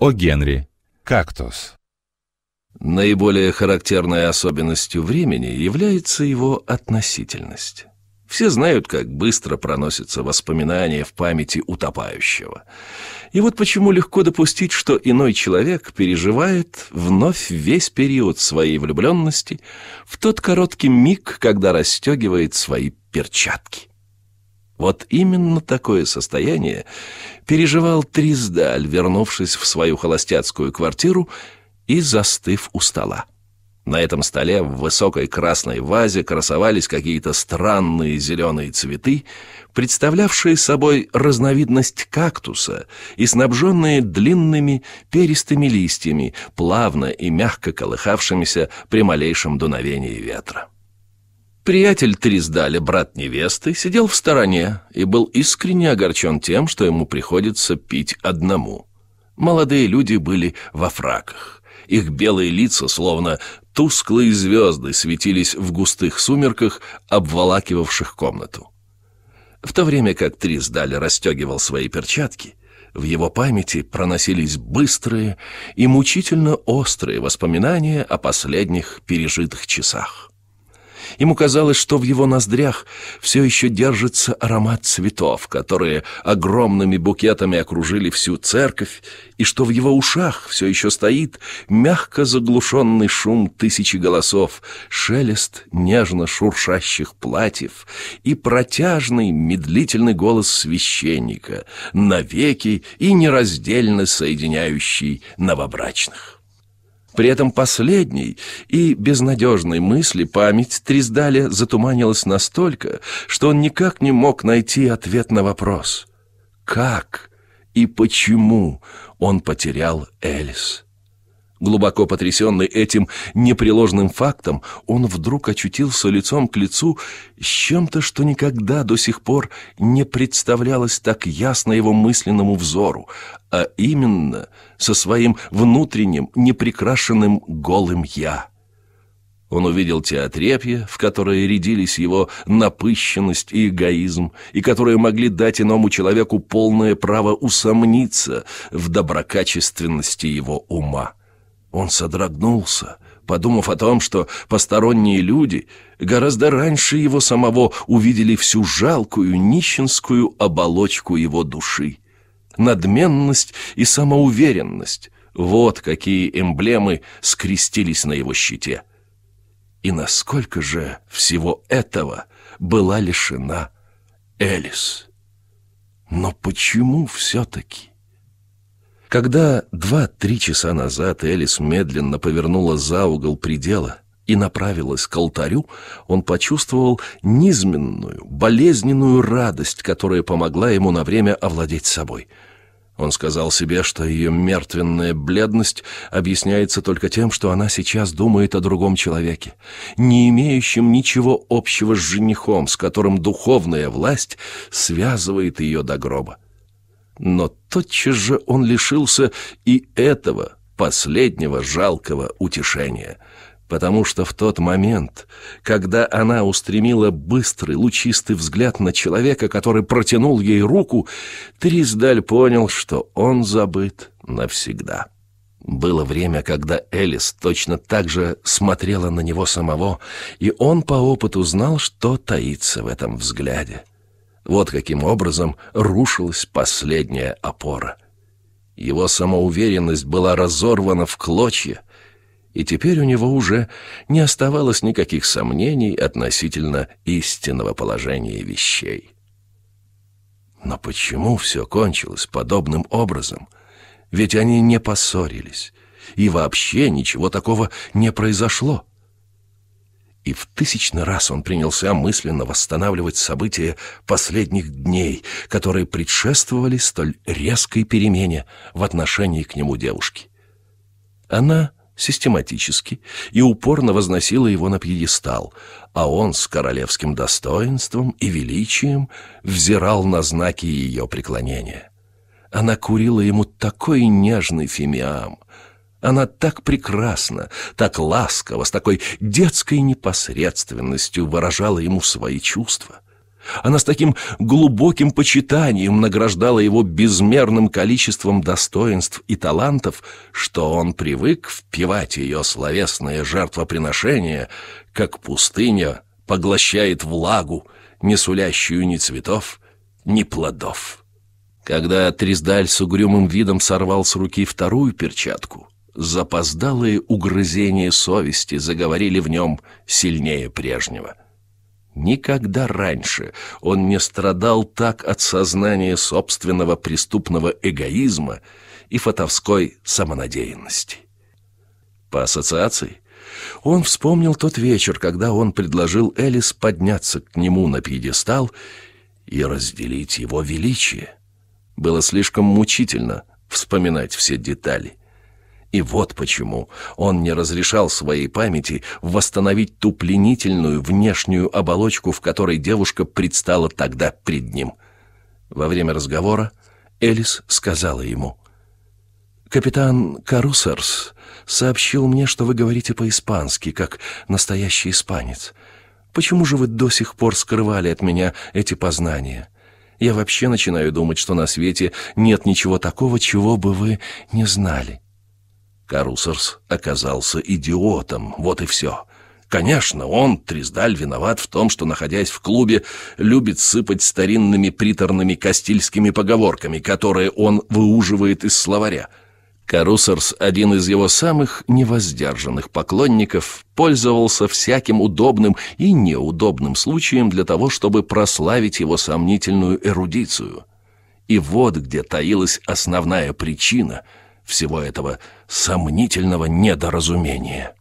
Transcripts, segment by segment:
О Генри. Кактус. Наиболее характерной особенностью времени является его относительность. Все знают, как быстро проносятся воспоминания в памяти утопающего. И вот почему легко допустить, что иной человек переживает вновь весь период своей влюбленности в тот короткий миг, когда расстегивает свои перчатки. Вот именно такое состояние переживал Триздаль, вернувшись в свою холостяцкую квартиру и застыв у стола. На этом столе в высокой красной вазе красовались какие-то странные зеленые цветы, представлявшие собой разновидность кактуса и снабженные длинными перистыми листьями, плавно и мягко колыхавшимися при малейшем дуновении ветра. Приятель Триздаля, брат невесты, сидел в стороне и был искренне огорчен тем, что ему приходится пить одному. Молодые люди были во фраках. Их белые лица, словно тусклые звезды, светились в густых сумерках, обволакивавших комнату. В то время как Трисдаль расстегивал свои перчатки, в его памяти проносились быстрые и мучительно острые воспоминания о последних пережитых часах. Ему казалось, что в его ноздрях все еще держится аромат цветов, которые огромными букетами окружили всю церковь, и что в его ушах все еще стоит мягко заглушенный шум тысячи голосов, шелест нежно шуршащих платьев и протяжный медлительный голос священника, навеки и нераздельно соединяющий новобрачных. При этом последней и безнадежной мысли память Триздаля затуманилась настолько, что он никак не мог найти ответ на вопрос «Как и почему он потерял Элис?» Глубоко потрясенный этим непреложным фактом, он вдруг очутился лицом к лицу с чем-то, что никогда до сих пор не представлялось так ясно его мысленному взору, а именно со своим внутренним, непрекрашенным голым «я». Он увидел те отрепья, в которые рядились его напыщенность и эгоизм, и которые могли дать иному человеку полное право усомниться в доброкачественности его ума. Он содрогнулся, подумав о том, что посторонние люди гораздо раньше его самого увидели всю жалкую нищенскую оболочку его души. Надменность и самоуверенность — вот какие эмблемы скрестились на его щите. И насколько же всего этого была лишена Элис? Но почему все-таки? Когда два-три часа назад Элис медленно повернула за угол предела и направилась к алтарю, он почувствовал низменную, болезненную радость, которая помогла ему на время овладеть собой. Он сказал себе, что ее мертвенная бледность объясняется только тем, что она сейчас думает о другом человеке, не имеющем ничего общего с женихом, с которым духовная власть связывает ее до гроба но тотчас же он лишился и этого последнего жалкого утешения, потому что в тот момент, когда она устремила быстрый лучистый взгляд на человека, который протянул ей руку, Трисдаль понял, что он забыт навсегда. Было время, когда Элис точно так же смотрела на него самого, и он по опыту знал, что таится в этом взгляде. Вот каким образом рушилась последняя опора. Его самоуверенность была разорвана в клочья, и теперь у него уже не оставалось никаких сомнений относительно истинного положения вещей. Но почему все кончилось подобным образом? Ведь они не поссорились, и вообще ничего такого не произошло и в тысячный раз он принялся мысленно восстанавливать события последних дней, которые предшествовали столь резкой перемене в отношении к нему девушки. Она систематически и упорно возносила его на пьедестал, а он с королевским достоинством и величием взирал на знаки ее преклонения. Она курила ему такой нежный фимиам — она так прекрасно, так ласково, с такой детской непосредственностью выражала ему свои чувства. Она с таким глубоким почитанием награждала его безмерным количеством достоинств и талантов, что он привык впивать ее словесное жертвоприношение, как пустыня поглощает влагу, не сулящую ни цветов, ни плодов. Когда Трездаль с угрюмым видом сорвал с руки вторую перчатку, запоздалые угрызения совести заговорили в нем сильнее прежнего. Никогда раньше он не страдал так от сознания собственного преступного эгоизма и фатовской самонадеянности. По ассоциации он вспомнил тот вечер, когда он предложил Элис подняться к нему на пьедестал и разделить его величие. Было слишком мучительно вспоминать все детали. И вот почему он не разрешал своей памяти восстановить ту пленительную внешнюю оболочку, в которой девушка предстала тогда пред ним. Во время разговора Элис сказала ему, «Капитан Карусерс сообщил мне, что вы говорите по-испански, как настоящий испанец. Почему же вы до сих пор скрывали от меня эти познания?» Я вообще начинаю думать, что на свете нет ничего такого, чего бы вы не знали. Карусарс оказался идиотом, вот и все. Конечно, он, Трездаль, виноват в том, что, находясь в клубе, любит сыпать старинными приторными кастильскими поговорками, которые он выуживает из словаря. Карусарс, один из его самых невоздержанных поклонников, пользовался всяким удобным и неудобным случаем для того, чтобы прославить его сомнительную эрудицию. И вот где таилась основная причина – всего этого сомнительного недоразумения.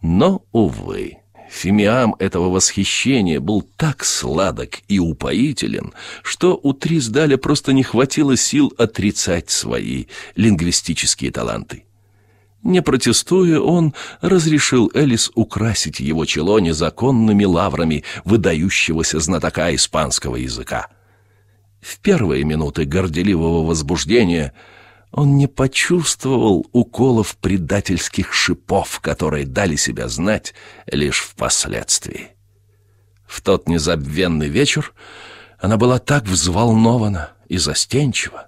Но, увы, фимиам этого восхищения был так сладок и упоителен, что у Трисдаля просто не хватило сил отрицать свои лингвистические таланты. Не протестуя, он разрешил Элис украсить его чело незаконными лаврами выдающегося знатока испанского языка. В первые минуты горделивого возбуждения – он не почувствовал уколов предательских шипов, которые дали себя знать лишь впоследствии. В тот незабвенный вечер она была так взволнована и застенчива.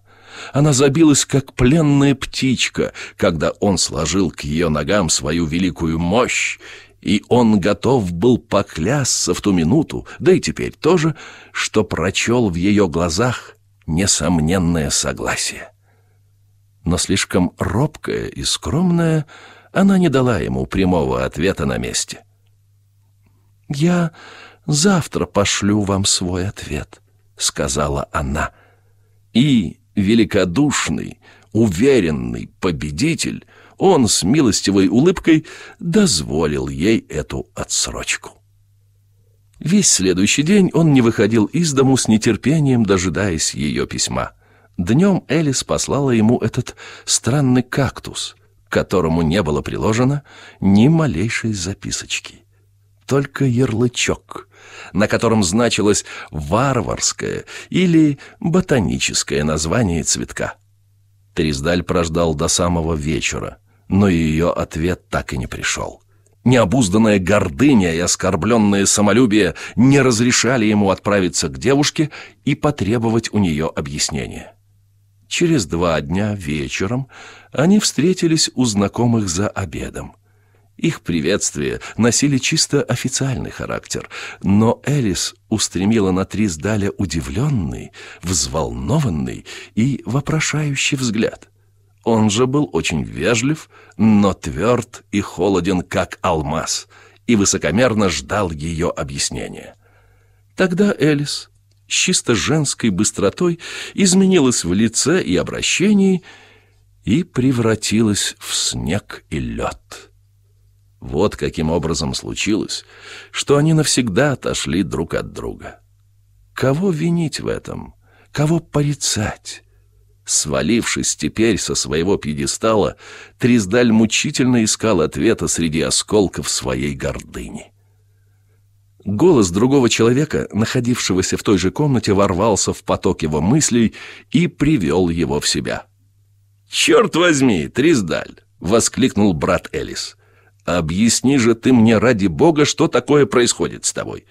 Она забилась, как пленная птичка, когда он сложил к ее ногам свою великую мощь, и он готов был поклясться в ту минуту, да и теперь тоже, что прочел в ее глазах несомненное согласие но слишком робкая и скромная, она не дала ему прямого ответа на месте. «Я завтра пошлю вам свой ответ», — сказала она. И великодушный, уверенный победитель, он с милостивой улыбкой дозволил ей эту отсрочку. Весь следующий день он не выходил из дому с нетерпением, дожидаясь ее письма — Днем Элис послала ему этот странный кактус, к которому не было приложено ни малейшей записочки. Только ярлычок, на котором значилось варварское или ботаническое название цветка. Трездаль прождал до самого вечера, но ее ответ так и не пришел. Необузданная гордыня и оскорбленное самолюбие не разрешали ему отправиться к девушке и потребовать у нее объяснения. Через два дня вечером они встретились у знакомых за обедом. Их приветствия носили чисто официальный характер, но Элис устремила на Трис Даля удивленный, взволнованный и вопрошающий взгляд. Он же был очень вежлив, но тверд и холоден, как алмаз, и высокомерно ждал ее объяснения. Тогда Элис с чисто женской быстротой изменилась в лице и обращении и превратилась в снег и лед. Вот каким образом случилось, что они навсегда отошли друг от друга. Кого винить в этом? Кого порицать? Свалившись теперь со своего пьедестала, Триздаль мучительно искал ответа среди осколков своей гордыни. Голос другого человека, находившегося в той же комнате, ворвался в поток его мыслей и привел его в себя. «Черт возьми, Триздаль!» — воскликнул брат Элис. «Объясни же ты мне ради бога, что такое происходит с тобой.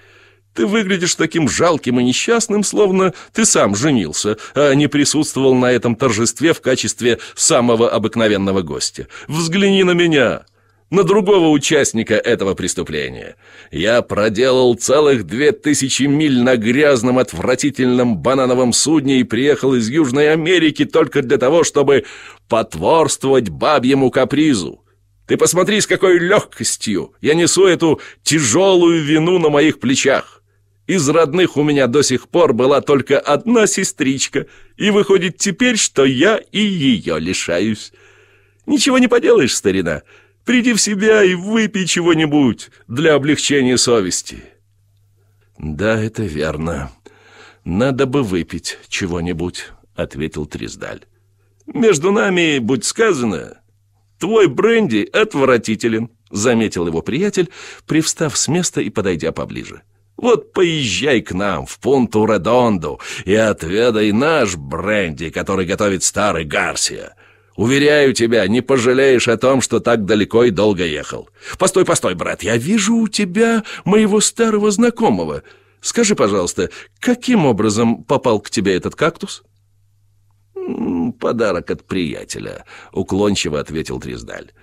Ты выглядишь таким жалким и несчастным, словно ты сам женился, а не присутствовал на этом торжестве в качестве самого обыкновенного гостя. Взгляни на меня!» на другого участника этого преступления. Я проделал целых две тысячи миль на грязном отвратительном банановом судне и приехал из Южной Америки только для того, чтобы потворствовать бабьему капризу. Ты посмотри, с какой легкостью я несу эту тяжелую вину на моих плечах. Из родных у меня до сих пор была только одна сестричка, и выходит теперь, что я и ее лишаюсь. Ничего не поделаешь, старина». Приди в себя и выпей чего-нибудь для облегчения совести». «Да, это верно. Надо бы выпить чего-нибудь», — ответил Трездаль. «Между нами, будь сказано, твой бренди отвратителен», — заметил его приятель, привстав с места и подойдя поближе. «Вот поезжай к нам в Пунту-Редонду и отведай наш бренди, который готовит старый Гарсия». Уверяю тебя, не пожалеешь о том, что так далеко и долго ехал. Постой, постой, брат, я вижу у тебя моего старого знакомого. Скажи, пожалуйста, каким образом попал к тебе этот кактус? Подарок от приятеля, уклончиво ответил Трездаль.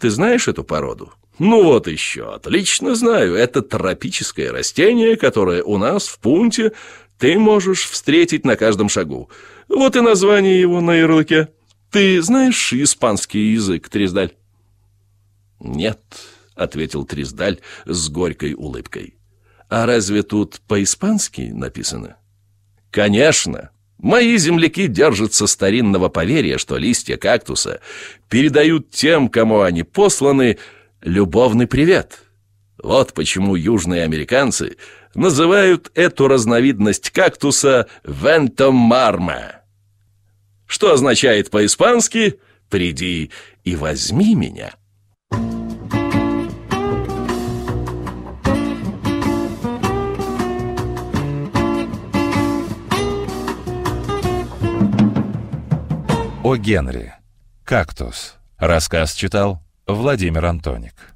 Ты знаешь эту породу? Ну вот еще, отлично знаю. Это тропическое растение, которое у нас в Пунте ты можешь встретить на каждом шагу. Вот и название его на ярлыке. Ты знаешь испанский язык, Трездаль?» «Нет», — ответил Трездаль с горькой улыбкой. «А разве тут по-испански написано?» «Конечно!» Мои земляки держатся старинного поверья, что листья кактуса передают тем, кому они посланы, любовный привет. Вот почему южные американцы называют эту разновидность кактуса «вентомарме» что означает по-испански «приди и возьми меня». О Генри. «Кактус». Рассказ читал Владимир Антоник.